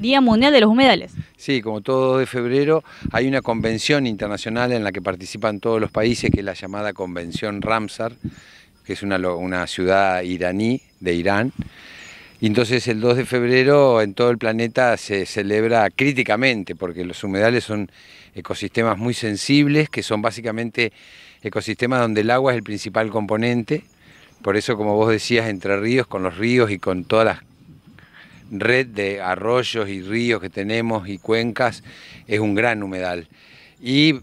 Día Mundial de los Humedales. Sí, como todo de febrero, hay una convención internacional en la que participan todos los países, que es la llamada Convención Ramsar, que es una, una ciudad iraní de Irán. Y entonces el 2 de febrero en todo el planeta se celebra críticamente, porque los humedales son ecosistemas muy sensibles, que son básicamente ecosistemas donde el agua es el principal componente. Por eso, como vos decías, entre ríos, con los ríos y con todas las red de arroyos y ríos que tenemos y cuencas es un gran humedal. Y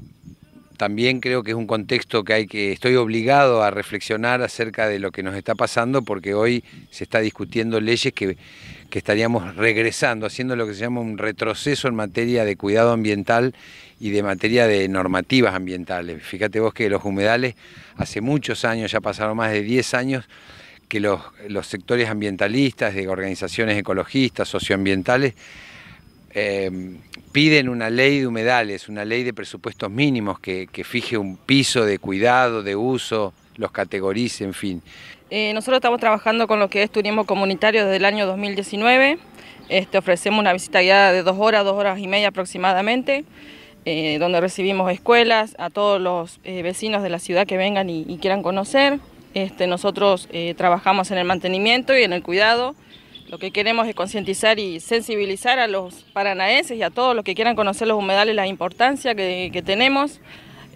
también creo que es un contexto que hay que estoy obligado a reflexionar acerca de lo que nos está pasando porque hoy se está discutiendo leyes que, que estaríamos regresando, haciendo lo que se llama un retroceso en materia de cuidado ambiental y de materia de normativas ambientales. Fíjate vos que los humedales hace muchos años, ya pasaron más de 10 años, que los, sectores ambientalistas, de organizaciones ecologistas, socioambientales, eh, piden una ley de humedales, una ley de presupuestos mínimos que, fije un piso de cuidado, de uso, los categorice, en fin. Eh, nosotros estamos trabajando con lo que es turismo comunitario desde el año 2019. Este, ofrecemos una visita guiada de dos horas, dos horas y media aproximadamente, eh, donde recibimos escuelas, a todos los vecinos de la ciudad que vengan y quieran conocer. Este, nosotros eh, trabajamos en el mantenimiento y en el cuidado. Lo que queremos es concientizar y sensibilizar a los paranaenses y a todos los que quieran conocer los humedales, la importancia que, tenemos.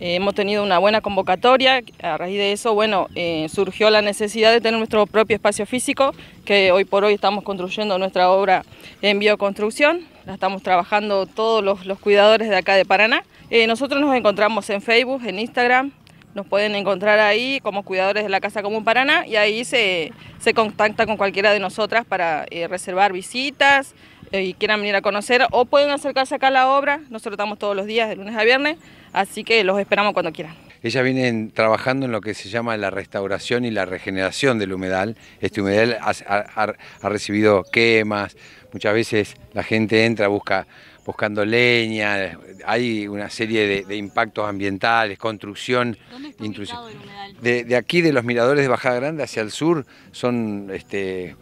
Eh, hemos tenido una buena convocatoria, a raíz de eso, bueno, eh, surgió la necesidad de tener nuestro propio espacio físico, que hoy por hoy estamos construyendo nuestra obra en bioconstrucción, la estamos trabajando todos los cuidadores de acá de Paraná. nosotros nos encontramos en Facebook, en Instagram, nos pueden encontrar ahí como cuidadores de la Casa Común Paraná y ahí se, contacta con cualquiera de nosotras para eh, reservar visitas eh, y quieran venir a conocer o pueden acercarse acá a la obra. Nosotros estamos todos los días, de lunes a viernes, así que los esperamos cuando quieran. Ellas vienen trabajando en lo que se llama la restauración y la regeneración del humedal. Este humedal ha, ha recibido quemas, muchas veces la gente entra, busca buscando leña, hay una serie de, impactos ambientales, construcción, intrusión. De, de, aquí, de los miradores de Baja Grande hacia el sur, son este,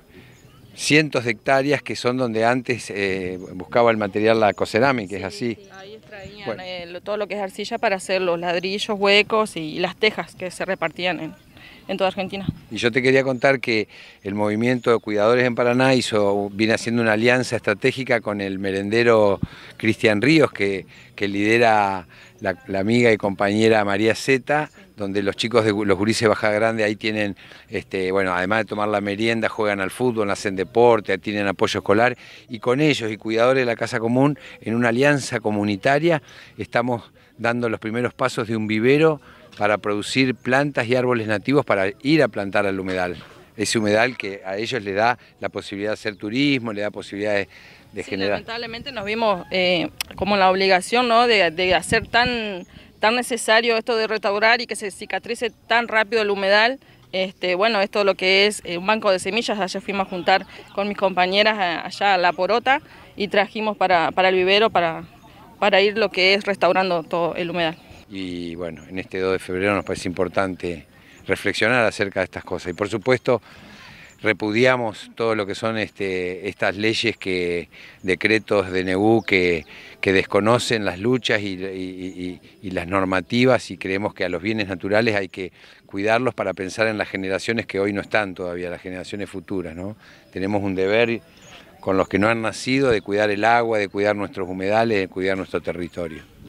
cientos de hectáreas que son donde antes eh, buscaba el material la cocerámica, es así. ahí extraían eh, todo lo que es arcilla para hacer los ladrillos huecos y las tejas que se repartían en en toda Argentina. Y yo te quería contar que el movimiento de cuidadores en Paraná hizo, viene haciendo una alianza estratégica con el merendero Cristian Ríos, que, que lidera la, amiga y compañera María Zeta, donde los chicos de los gurises de Baja Grande ahí tienen, este, bueno, además de tomar la merienda, juegan al fútbol, hacen deporte, tienen apoyo escolar, y con ellos y cuidadores de la Casa Común, en una alianza comunitaria, estamos dando los primeros pasos de un vivero para producir plantas y árboles nativos para ir a plantar al humedal. Ese humedal que a ellos le da la posibilidad de hacer turismo, le da posibilidades de generar. Lamentablemente nos vimos eh, como la obligación de, hacer tan, tan necesario esto de restaurar y que se cicatrice tan rápido el humedal. Este, bueno, esto lo que es eh, un banco de semillas, ayer fuimos a juntar con mis compañeras eh, allá a La Porota y trajimos para, para el vivero para, para ir lo que es restaurando todo el humedal y bueno, en este 2 de febrero nos parece importante reflexionar acerca de estas cosas. Y por supuesto, repudiamos todo lo que son este, estas leyes, que, decretos de NEBU que, desconocen las luchas y, y, las normativas y creemos que a los bienes naturales hay que cuidarlos para pensar en las generaciones que hoy no están todavía, las generaciones futuras. ¿no? Tenemos un deber con los que no han nacido de cuidar el agua, de cuidar nuestros humedales, de cuidar nuestro territorio.